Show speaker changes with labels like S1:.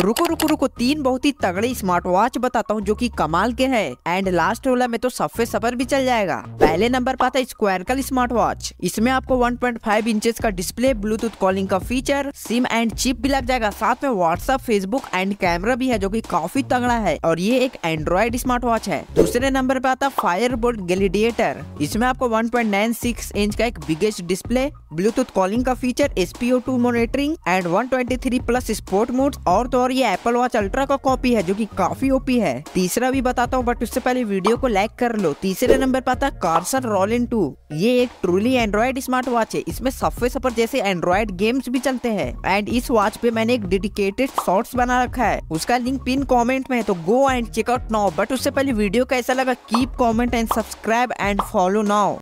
S1: रुको रुको रुको तीन बहुत ही तगड़े स्मार्ट वॉच बताता हूँ जो कि कमाल के हैं एंड लास्ट वाला में तो सफे सफर भी चल जाएगा पहले नंबर पर आता स्क्वायरकल स्मार्ट वॉच इसमें आपको 1.5 इंचेस का डिस्प्ले ब्लूटूथ कॉलिंग का फीचर सिम एंड चिप भी लग जाएगा साथ में व्हाट्सअप फेसबुक एंड कैमरा भी है जो की काफी तगड़ा है और ये एक एंड्रॉइड स्मार्ट वॉच है दूसरे नंबर पे आता फायर बोल्ट गलिडिएटर इसमें आपको वन इंच का एक बिगेस्ट डिस्प्ले ब्लूटूथ कॉलिंग का feature SPO two monitoring and one plus sport mode और तो और ये एप्पल वॉच अल्ट्रा का कॉपी है जो की काफी ओपी है तीसरा भी बताता हूँ बट उससे पहले वीडियो को लाइक कर लो तीसरे नंबर पर आता है कार्सन इन टू ये एक ट्रूली एंड्रॉइड स्मार्ट वॉच है इसमें सफे सफर जैसे एंड्रॉइड गेम्स भी चलते हैं एंड इस वॉच पे मैंने एक डेडिकेटेड शॉर्ट्स बना रखा है उसका लिंक पिन कॉमेंट में है तो go and check out now but उससे पहले वीडियो कैसा लगा keep comment and subscribe and follow now